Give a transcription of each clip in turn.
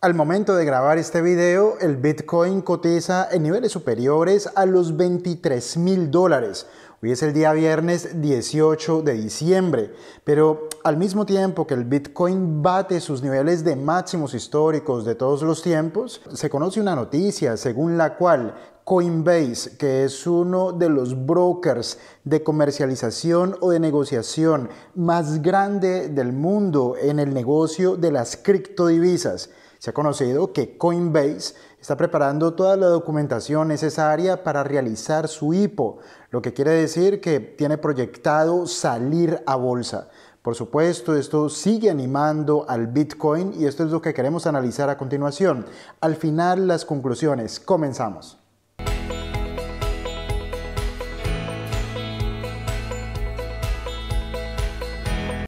Al momento de grabar este video, el Bitcoin cotiza en niveles superiores a los 23 mil dólares. Hoy es el día viernes 18 de diciembre, pero al mismo tiempo que el Bitcoin bate sus niveles de máximos históricos de todos los tiempos, se conoce una noticia según la cual Coinbase, que es uno de los brokers de comercialización o de negociación más grande del mundo en el negocio de las criptodivisas, se ha conocido que Coinbase está preparando toda la documentación necesaria para realizar su IPO, lo que quiere decir que tiene proyectado salir a bolsa. Por supuesto, esto sigue animando al Bitcoin y esto es lo que queremos analizar a continuación. Al final, las conclusiones. Comenzamos.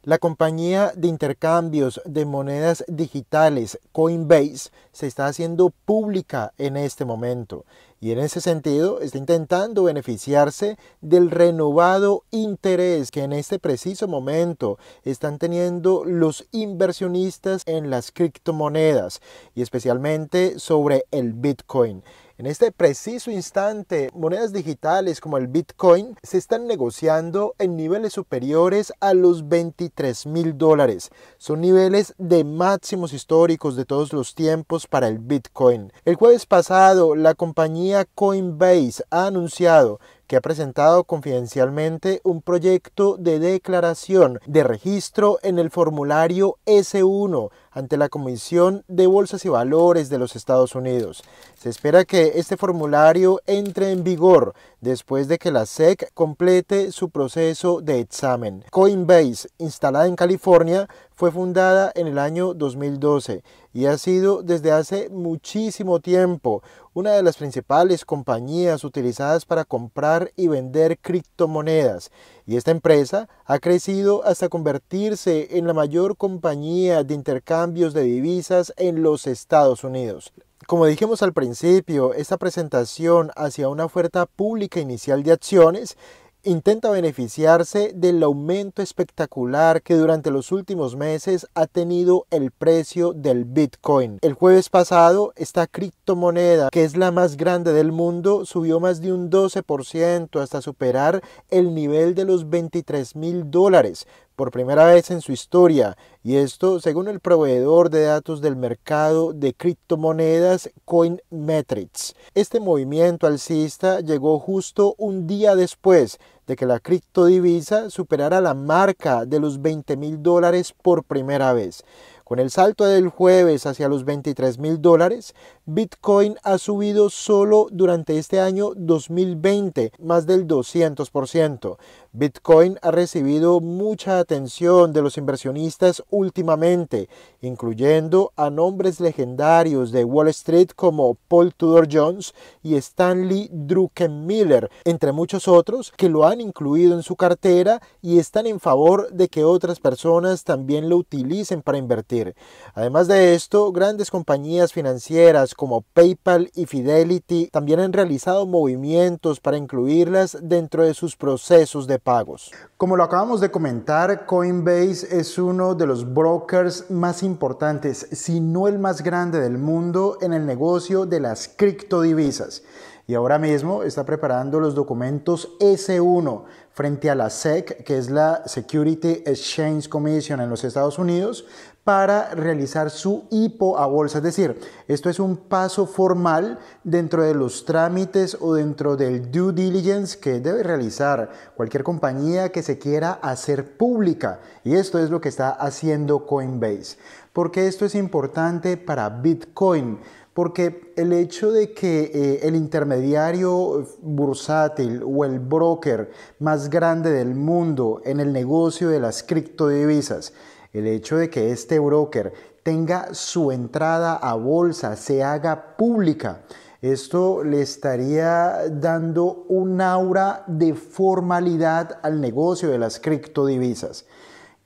La compañía de intercambios de monedas digitales Coinbase se está haciendo pública en este momento y en ese sentido está intentando beneficiarse del renovado interés que en este preciso momento están teniendo los inversionistas en las criptomonedas y especialmente sobre el Bitcoin. En este preciso instante, monedas digitales como el Bitcoin se están negociando en niveles superiores a los 23 mil dólares. Son niveles de máximos históricos de todos los tiempos para el Bitcoin. El jueves pasado, la compañía Coinbase ha anunciado que ha presentado confidencialmente un proyecto de declaración de registro en el formulario S1 ante la Comisión de Bolsas y Valores de los Estados Unidos. Se espera que este formulario entre en vigor después de que la SEC complete su proceso de examen. Coinbase, instalada en California, fue fundada en el año 2012 y ha sido desde hace muchísimo tiempo una de las principales compañías utilizadas para comprar y vender criptomonedas. Y esta empresa ha crecido hasta convertirse en la mayor compañía de intercambios de divisas en los Estados Unidos. Como dijimos al principio, esta presentación hacia una oferta pública inicial de acciones intenta beneficiarse del aumento espectacular que durante los últimos meses ha tenido el precio del Bitcoin. El jueves pasado, esta criptomoneda, que es la más grande del mundo, subió más de un 12% hasta superar el nivel de los 23 mil dólares, por primera vez en su historia, y esto según el proveedor de datos del mercado de criptomonedas Coinmetrics. Este movimiento alcista llegó justo un día después de que la criptodivisa superara la marca de los 20 mil dólares por primera vez. Con el salto del jueves hacia los 23 mil dólares, Bitcoin ha subido solo durante este año 2020 más del 200%, Bitcoin ha recibido mucha atención de los inversionistas últimamente, incluyendo a nombres legendarios de Wall Street como Paul Tudor Jones y Stanley Druckenmiller, entre muchos otros que lo han incluido en su cartera y están en favor de que otras personas también lo utilicen para invertir. Además de esto, grandes compañías financieras como PayPal y Fidelity también han realizado movimientos para incluirlas dentro de sus procesos de pagos. Como lo acabamos de comentar, Coinbase es uno de los brokers más importantes, si no el más grande del mundo, en el negocio de las criptodivisas. Y ahora mismo está preparando los documentos S1 frente a la SEC, que es la Security Exchange Commission en los Estados Unidos, para realizar su hipo a bolsa. Es decir, esto es un paso formal dentro de los trámites o dentro del due diligence que debe realizar cualquier compañía que se quiera hacer pública. Y esto es lo que está haciendo Coinbase. porque esto es importante para Bitcoin? Porque el hecho de que eh, el intermediario bursátil o el broker más grande del mundo en el negocio de las criptodivisas el hecho de que este broker tenga su entrada a bolsa, se haga pública, esto le estaría dando un aura de formalidad al negocio de las criptodivisas.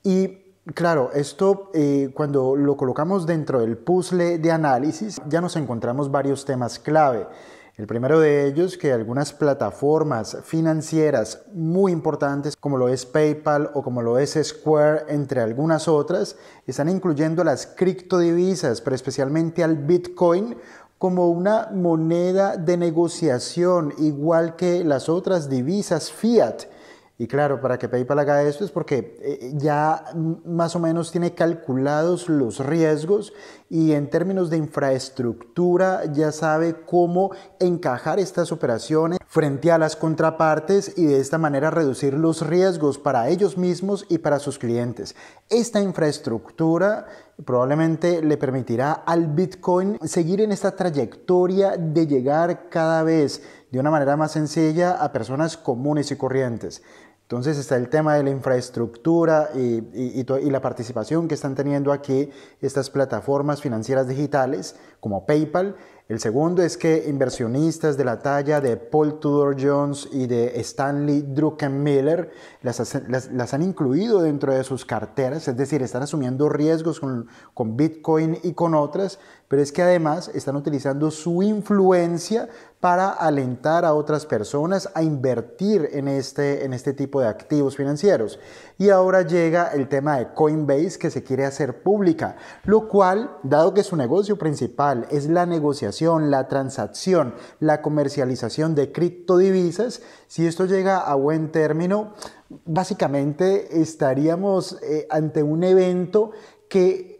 Y Claro, esto eh, cuando lo colocamos dentro del puzzle de análisis ya nos encontramos varios temas clave. El primero de ellos que algunas plataformas financieras muy importantes como lo es PayPal o como lo es Square, entre algunas otras, están incluyendo las criptodivisas, pero especialmente al Bitcoin como una moneda de negociación igual que las otras divisas fiat. Y claro, para que PayPal haga esto es porque eh, ya más o menos tiene calculados los riesgos y en términos de infraestructura ya sabe cómo encajar estas operaciones frente a las contrapartes y de esta manera reducir los riesgos para ellos mismos y para sus clientes. Esta infraestructura probablemente le permitirá al Bitcoin seguir en esta trayectoria de llegar cada vez de una manera más sencilla a personas comunes y corrientes. Entonces está el tema de la infraestructura y, la participación que están teniendo aquí estas plataformas financieras digitales como PayPal el segundo es que inversionistas de la talla de Paul Tudor Jones y de Stanley Druckenmiller las, han incluido dentro de sus carteras, es decir, están asumiendo riesgos con, con Bitcoin y con otras, pero es que además están utilizando su influencia para alentar a otras personas a invertir en este, en este tipo de activos financieros. Y ahora llega el tema de Coinbase que se quiere hacer pública, lo cual, dado que su negocio principal es la negociación, la transacción, la comercialización de criptodivisas, si esto llega a buen término, básicamente estaríamos eh, ante un evento que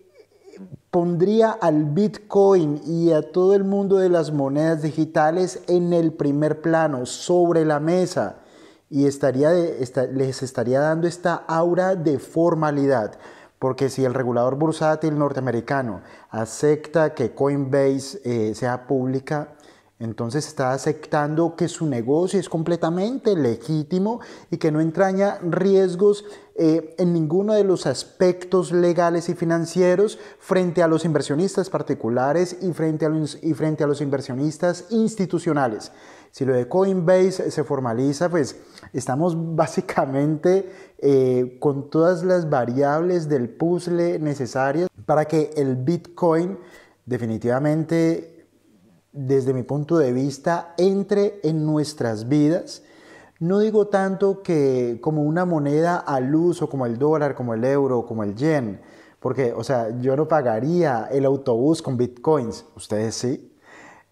pondría al Bitcoin y a todo el mundo de las monedas digitales en el primer plano, sobre la mesa, y les estaría dando esta aura de formalidad. Porque si el regulador bursátil norteamericano acepta que Coinbase eh, sea pública, entonces está aceptando que su negocio es completamente legítimo y que no entraña riesgos eh, en ninguno de los aspectos legales y financieros frente a los inversionistas particulares y frente a los, y frente a los inversionistas institucionales. Si lo de Coinbase se formaliza, pues estamos básicamente eh, con todas las variables del puzzle necesarias para que el Bitcoin definitivamente desde mi punto de vista, entre en nuestras vidas. No digo tanto que como una moneda al uso, como el dólar, como el euro, como el yen, porque, o sea, yo no pagaría el autobús con bitcoins, ustedes sí.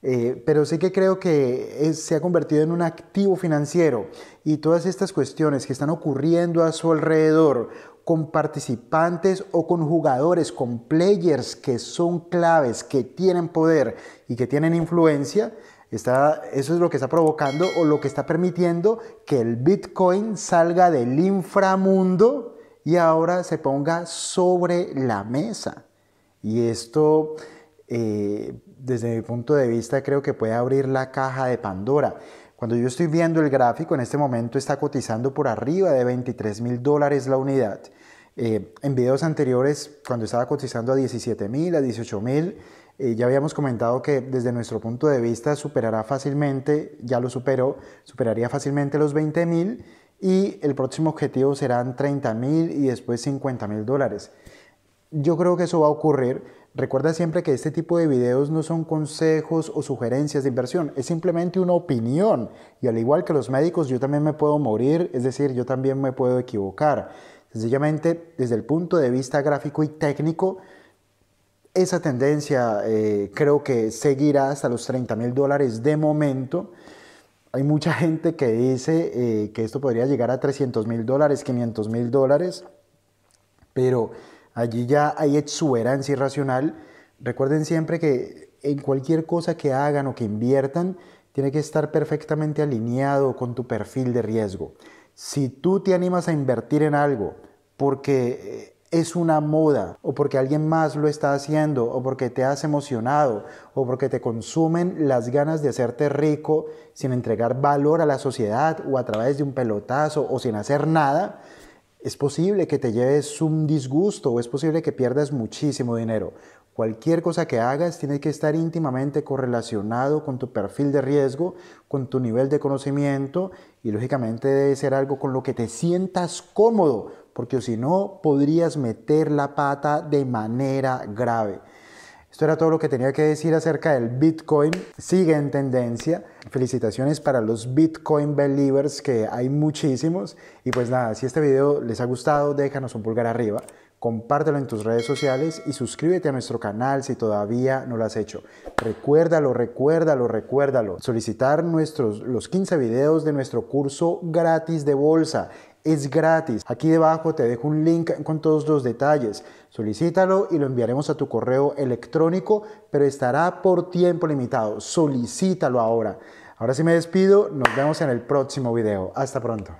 Eh, pero sí que creo que eh, se ha convertido en un activo financiero y todas estas cuestiones que están ocurriendo a su alrededor con participantes o con jugadores, con players que son claves, que tienen poder y que tienen influencia, Está, eso es lo que está provocando o lo que está permitiendo que el Bitcoin salga del inframundo y ahora se ponga sobre la mesa. Y esto eh, desde mi punto de vista, creo que puede abrir la caja de Pandora. Cuando yo estoy viendo el gráfico, en este momento está cotizando por arriba de 23 mil dólares la unidad. Eh, en videos anteriores, cuando estaba cotizando a 17 mil, a 18 mil, eh, ya habíamos comentado que desde nuestro punto de vista superará fácilmente, ya lo superó, superaría fácilmente los 20 mil y el próximo objetivo serán 30 mil y después 50 mil dólares. Yo creo que eso va a ocurrir, Recuerda siempre que este tipo de videos no son consejos o sugerencias de inversión, es simplemente una opinión. Y al igual que los médicos, yo también me puedo morir, es decir, yo también me puedo equivocar. Sencillamente, desde el punto de vista gráfico y técnico, esa tendencia eh, creo que seguirá hasta los 30 mil dólares de momento. Hay mucha gente que dice eh, que esto podría llegar a 300 mil dólares, 500 mil dólares, pero Allí ya hay exuberancia irracional. Recuerden siempre que en cualquier cosa que hagan o que inviertan, tiene que estar perfectamente alineado con tu perfil de riesgo. Si tú te animas a invertir en algo porque eh, es una moda o porque alguien más lo está haciendo o porque te has emocionado o porque te consumen las ganas de hacerte rico sin entregar valor a la sociedad o a través de un pelotazo o sin hacer nada, es posible que te lleves un disgusto o es posible que pierdas muchísimo dinero. Cualquier cosa que hagas tiene que estar íntimamente correlacionado con tu perfil de riesgo, con tu nivel de conocimiento y lógicamente debe ser algo con lo que te sientas cómodo, porque si no podrías meter la pata de manera grave. Esto era todo lo que tenía que decir acerca del Bitcoin. Sigue en tendencia. Felicitaciones para los Bitcoin Believers, que hay muchísimos. Y pues nada, si este video les ha gustado, déjanos un pulgar arriba compártelo en tus redes sociales y suscríbete a nuestro canal si todavía no lo has hecho. Recuérdalo, recuérdalo, recuérdalo. Solicitar nuestros, los 15 videos de nuestro curso gratis de bolsa es gratis. Aquí debajo te dejo un link con todos los detalles. Solicítalo y lo enviaremos a tu correo electrónico, pero estará por tiempo limitado. Solicítalo ahora. Ahora sí me despido, nos vemos en el próximo video. Hasta pronto.